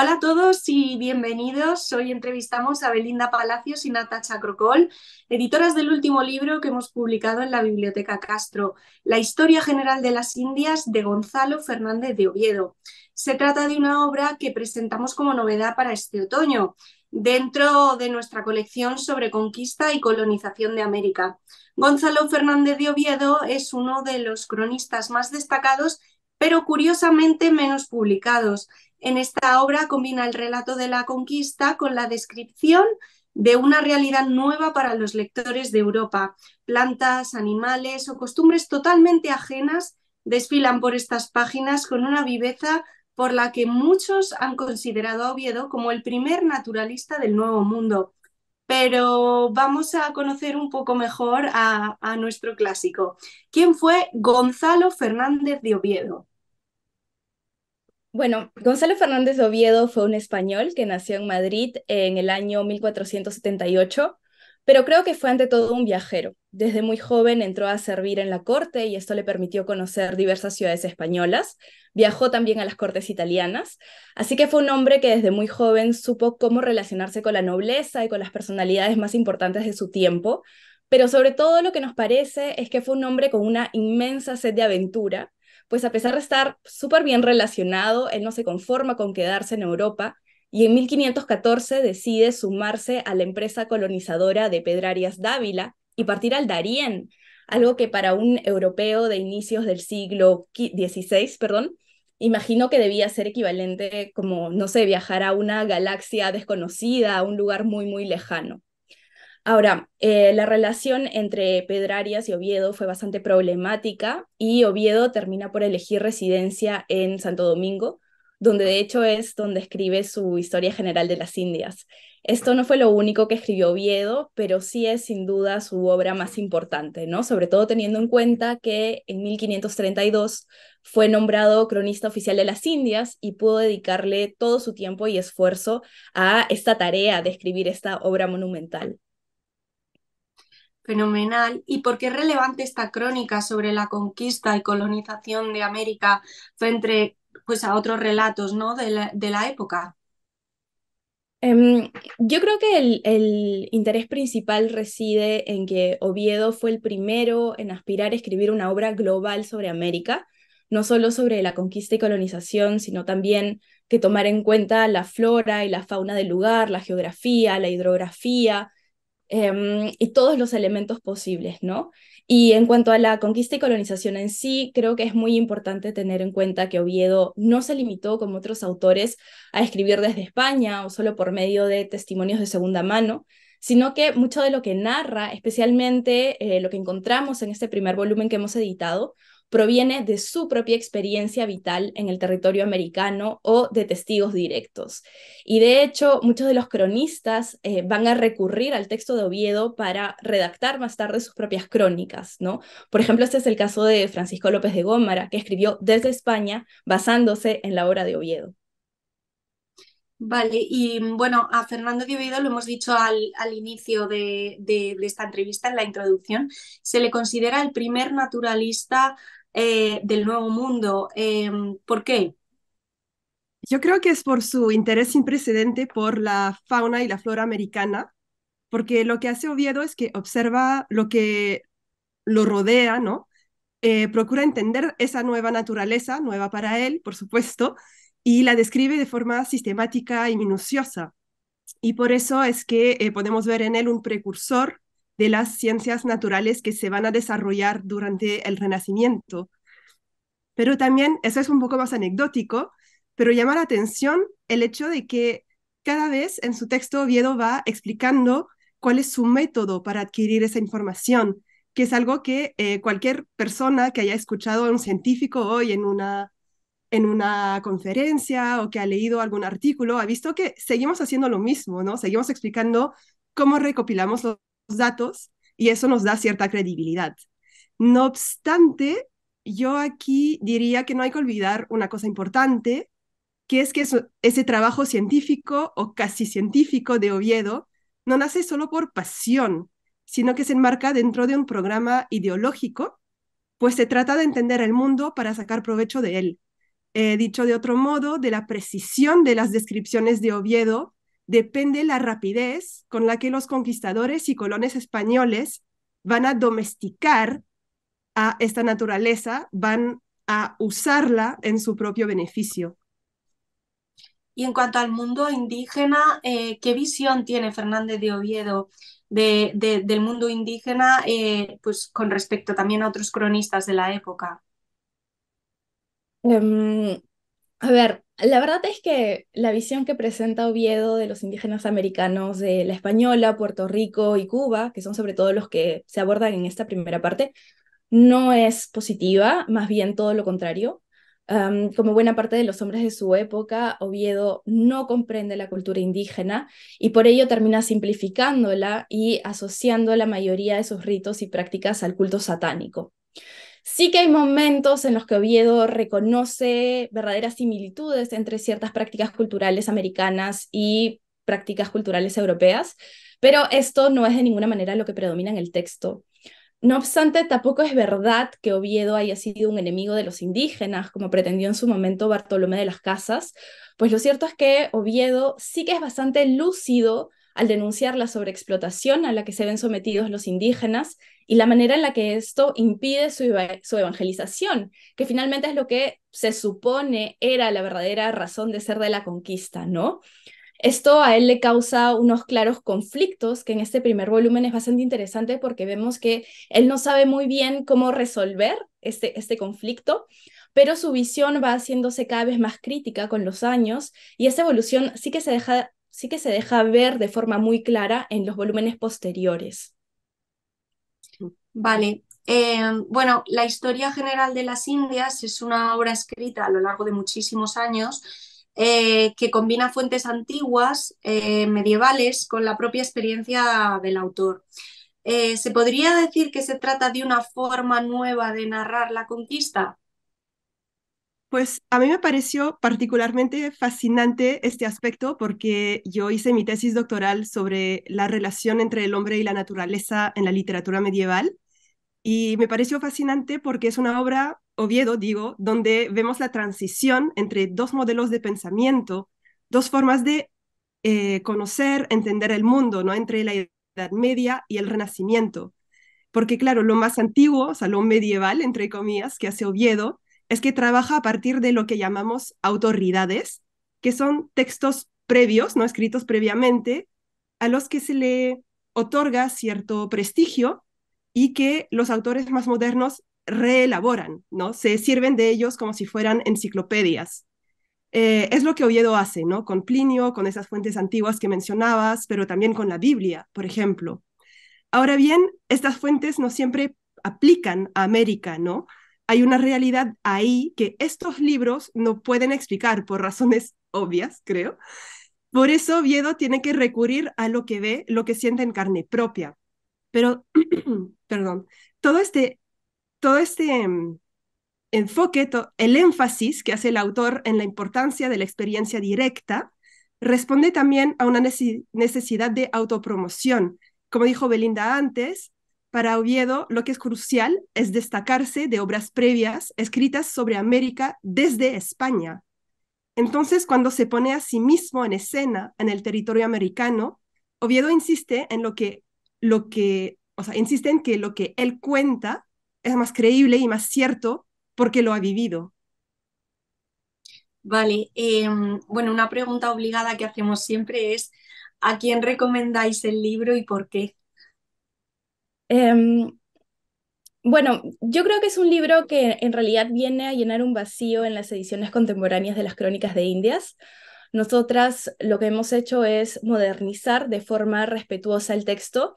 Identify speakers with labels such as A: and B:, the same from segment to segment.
A: Hola a todos y bienvenidos. Hoy entrevistamos a Belinda Palacios y Natacha Crocol, editoras del último libro que hemos publicado en la Biblioteca Castro, La Historia General de las Indias de Gonzalo Fernández de Oviedo. Se trata de una obra que presentamos como novedad para este otoño, dentro de nuestra colección sobre conquista y colonización de América. Gonzalo Fernández de Oviedo es uno de los cronistas más destacados pero curiosamente menos publicados. En esta obra combina el relato de la conquista con la descripción de una realidad nueva para los lectores de Europa. Plantas, animales o costumbres totalmente ajenas desfilan por estas páginas con una viveza por la que muchos han considerado a Oviedo como el primer naturalista del Nuevo Mundo. Pero vamos a conocer un poco mejor a, nuestro clásico. ¿Quién fue Gonzalo Fernández de Oviedo? Bueno,
B: Gonzalo Fernández Oviedo fue un español que nació en Madrid en el año 1478, pero creo que fue ante todo un viajero. Desde muy joven entró a servir en la corte y esto le permitió conocer diversas ciudades españolas. Viajó también a las cortes italianas, así que fue un hombre que desde muy joven supo cómo relacionarse con la nobleza y con las personalidades más importantes de su tiempo, pero sobre todo lo que nos parece es que fue un hombre con una inmensa sed de aventura pues a pesar de estar súper bien relacionado, él no se conforma con quedarse en Europa y en 1514 decide sumarse a la empresa colonizadora de Pedrarias Dávila y partir al Darién, algo que para un europeo de inicios del siglo XVI, perdón, imagino que debía ser equivalente como, no sé, viajar a una galaxia desconocida, a un lugar muy, muy lejano. Ahora, eh, la relación entre Pedrarias y Oviedo fue bastante problemática y Oviedo termina por elegir residencia en Santo Domingo, donde de hecho es donde escribe su Historia General de las Indias. Esto no fue lo único que escribió Oviedo, pero sí es sin duda su obra más importante, ¿no? Sobre todo teniendo en cuenta que en 1532 fue nombrado cronista oficial de las Indias y pudo dedicarle todo su tiempo y esfuerzo a esta tarea de escribir esta obra monumental.
A: Fenomenal. ¿Y por qué es relevante esta crónica sobre la conquista y colonización de América frente pues, a otros relatos ¿no? de, la, de la época?
B: Em, yo creo que el, el, interés principal reside en que Oviedo fue el primero en aspirar a escribir una obra global sobre América, no solo sobre la conquista y colonización, sino también que tomar en cuenta la flora y la fauna del lugar, la geografía, la hidrografía, Em, y todos los elementos posibles, ¿no? Y en cuanto a la conquista y colonización en sí, creo que es muy importante tener en cuenta que Oviedo no se limitó, como otros autores, a escribir desde España o solo por medio de testimonios de segunda mano, sino que mucho de lo que narra, especialmente eh, lo que encontramos en este primer volumen que hemos editado, proviene de su propia experiencia vital en el territorio americano o de testigos directos. Y de hecho, muchos de los cronistas eh, van a recurrir al texto de Oviedo para redactar más tarde sus propias crónicas, ¿no? Por ejemplo, este es el caso de Francisco López de Gómara, que escribió desde España basándose en la obra de Oviedo.
A: Vale, y bueno, a Fernando de Oviedo lo hemos dicho al, al inicio de, de, esta entrevista, en la introducción, se le considera el primer naturalista eh, del Nuevo Mundo. Eh, ¿Por qué? Yo creo que es por su
C: interés sin precedente por la fauna y la flora americana, porque lo que hace Oviedo es que observa lo que lo rodea, ¿no? Eh, procura entender esa nueva naturaleza, nueva para él, por supuesto, y la describe de forma sistemática y minuciosa. Y por eso es que podemos ver en él un precursor de las ciencias naturales que se van a desarrollar durante el Renacimiento. Pero también, eso es un poco más anecdótico, pero llama la atención el hecho de que cada vez en su texto Oviedo va explicando cuál es su método para adquirir esa información, que es algo que eh, cualquier persona que haya escuchado a un científico hoy en una, en una conferencia o que ha leído algún artículo ha visto que seguimos haciendo lo mismo, ¿no? Seguimos explicando cómo recopilamos los datos y eso nos da cierta credibilidad. No obstante, yo aquí diría que no hay que olvidar una cosa importante, que es que ese trabajo científico o casi científico de Oviedo no nace solo por pasión, sino que se enmarca dentro de un programa ideológico, pues se trata de entender el mundo para sacar provecho de él. Eh, dicho de otro modo, de la precisión de las descripciones de Oviedo depende la rapidez con la que los conquistadores y colones españoles van a domesticar a esta naturaleza, van a usarla en su propio beneficio.
A: Y en cuanto al mundo indígena, eh, ¿qué visión tiene Fernández de Oviedo del mundo indígena eh, pues con respecto también a otros cronistas de la época?
B: Em, a ver, la verdad es que la visión que presenta Oviedo de los indígenas americanos de la española, Puerto Rico y Cuba, que son sobre todo los que se abordan en esta primera parte, no es positiva, más bien todo lo contrario. como buena parte de los hombres de su época, Oviedo no comprende la cultura indígena y por ello termina simplificándola y asociando la mayoría de sus ritos y prácticas al culto satánico. Sí que hay momentos en los que Oviedo reconoce verdaderas similitudes entre ciertas prácticas culturales americanas y prácticas culturales europeas, pero esto no es de ninguna manera lo que predomina en el texto. No obstante, tampoco es verdad que Oviedo haya sido un enemigo de los indígenas, como pretendió en su momento Bartolomé de las Casas, pues lo cierto es que Oviedo sí que es bastante lúcido al denunciar la sobreexplotación a la que se ven sometidos los indígenas y la manera en la que esto impide su, evangelización, que finalmente es lo que se supone era la verdadera razón de ser de la conquista, ¿no? Esto a él le causa unos claros conflictos que en este primer volumen es bastante interesante porque vemos que él no sabe muy bien cómo resolver este, este conflicto, pero su visión va haciéndose cada vez más crítica con los años y esa evolución sí que se deja sí que se deja ver de forma muy clara en los volúmenes posteriores.
A: Vale. Em, bueno, la historia general de las Indias es una obra escrita a lo largo de muchísimos años eh, que combina fuentes antiguas, eh, medievales, con la propia experiencia del autor. Eh, ¿Se podría decir que se trata de una forma nueva de narrar la conquista?
C: Pues a mí me pareció particularmente fascinante este aspecto porque yo hice mi tesis doctoral sobre la relación entre el hombre y la naturaleza en la literatura medieval y me pareció fascinante porque es una obra, Oviedo digo, donde vemos la transición entre dos modelos de pensamiento, dos formas de eh, conocer, entender el mundo, ¿no? Entre la Edad Media y el Renacimiento. Porque claro, lo más antiguo, o sea, lo medieval, entre comillas, que hace Oviedo, es que trabaja a partir de lo que llamamos autoridades, que son textos previos, no escritos previamente, a los que se le otorga cierto prestigio y que los autores más modernos reelaboran, ¿no? Se sirven de ellos como si fueran enciclopedias. Eh, es lo que Oviedo hace, ¿no? Con Plinio, con esas fuentes antiguas que mencionabas, pero también con la Biblia, por ejemplo. Ahora bien, estas fuentes no siempre aplican a América, ¿no? hay una realidad ahí que estos libros no pueden explicar por razones obvias, creo. Por eso Oviedo tiene que recurrir a lo que ve, lo que siente en carne propia. Pero, perdón, todo este, todo este mm, enfoque, el énfasis que hace el autor en la importancia de la experiencia directa, responde también a una necesidad de autopromoción. Como dijo Belinda antes, para Oviedo, lo que es crucial es destacarse de obras previas escritas sobre América desde España. Entonces, cuando se pone a sí mismo en escena en el territorio americano, Oviedo insiste en lo que, lo que, o sea, insiste en que lo que él cuenta es más creíble y más cierto porque
A: lo ha vivido. Vale, em, bueno, una pregunta obligada que hacemos siempre es, ¿a quién recomendáis el libro y por qué? Em, bueno, yo creo que es un libro que en realidad
B: viene a llenar un vacío en las ediciones contemporáneas de las Crónicas de Indias. Nosotras lo que hemos hecho es modernizar de forma respetuosa el texto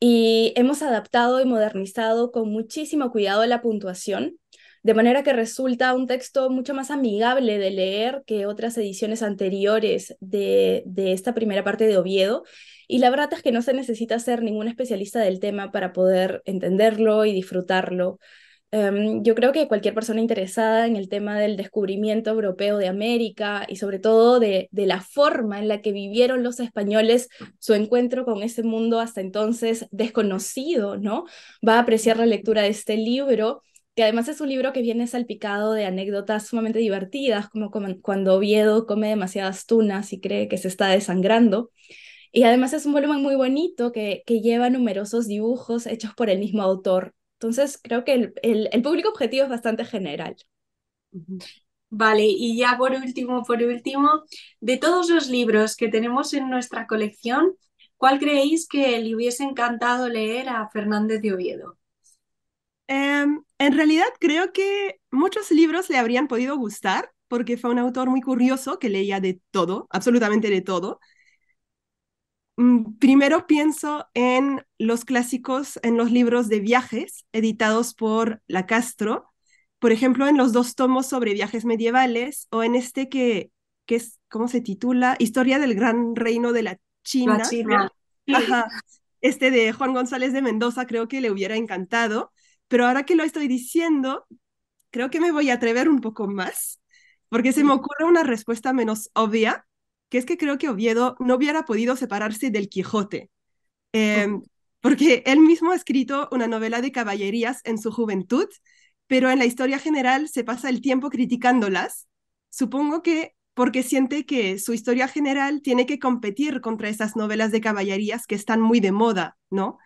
B: y hemos adaptado y modernizado con muchísimo cuidado la puntuación de manera que resulta un texto mucho más amigable de leer que otras ediciones anteriores de, esta primera parte de Oviedo. Y la verdad es que no se necesita ser ningún especialista del tema para poder entenderlo y disfrutarlo. Em, yo creo que cualquier persona interesada en el tema del descubrimiento europeo de América y sobre todo de, de, la forma en la que vivieron los españoles su encuentro con ese mundo hasta entonces desconocido, ¿no? Va a apreciar la lectura de este libro que además es un libro que viene salpicado de anécdotas sumamente divertidas, como cuando Oviedo come demasiadas tunas y cree que se está desangrando. Y además es un volumen muy bonito que, que lleva numerosos dibujos hechos por el mismo autor. Entonces creo que el, el público objetivo es bastante general.
A: Vale, y ya por último, por último, de todos los libros que tenemos en nuestra colección, ¿cuál creéis que le hubiese encantado leer a Fernández de Oviedo?
C: Em, en realidad creo que muchos libros le habrían podido gustar porque fue un autor muy curioso que leía de todo, absolutamente de todo. Mm, primero pienso en los clásicos, en los libros de viajes editados por La Castro, por ejemplo, en los dos tomos sobre viajes medievales o en este que, que es, ¿cómo se titula? Historia del Gran Reino de la China. Este de Juan González de Mendoza creo que le hubiera encantado pero ahora que lo estoy diciendo, creo que me voy a atrever un poco más, porque se me ocurre una respuesta menos obvia, que es que creo que Oviedo no hubiera podido separarse del Quijote, em, porque él mismo ha escrito una novela de caballerías en su juventud, pero en la historia general se pasa el tiempo criticándolas. Supongo que porque siente que su historia general tiene que competir contra esas novelas de caballerías que están muy de moda, ¿no?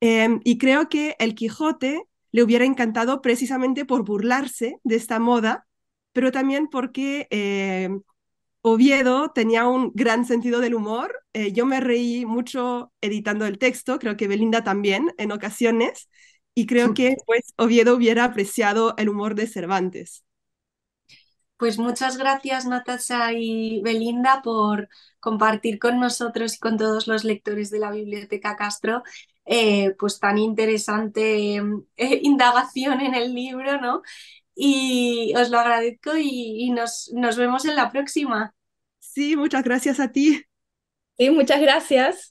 C: Em, y creo que El Quijote le hubiera encantado precisamente por burlarse de esta moda, pero también porque eh, Oviedo tenía un gran sentido del humor. Eh, yo me reí mucho editando el texto, creo que Belinda también en ocasiones, y creo que pues, Oviedo hubiera apreciado el humor de
A: Cervantes. Pues muchas gracias Natasha y Belinda por compartir con nosotros y con todos los lectores de la Biblioteca Castro eh, pues tan interesante em, eh, indagación en el libro, ¿no? Y os lo agradezco y, y nos, nos vemos en la próxima. Sí, muchas gracias a ti. Sí, muchas gracias.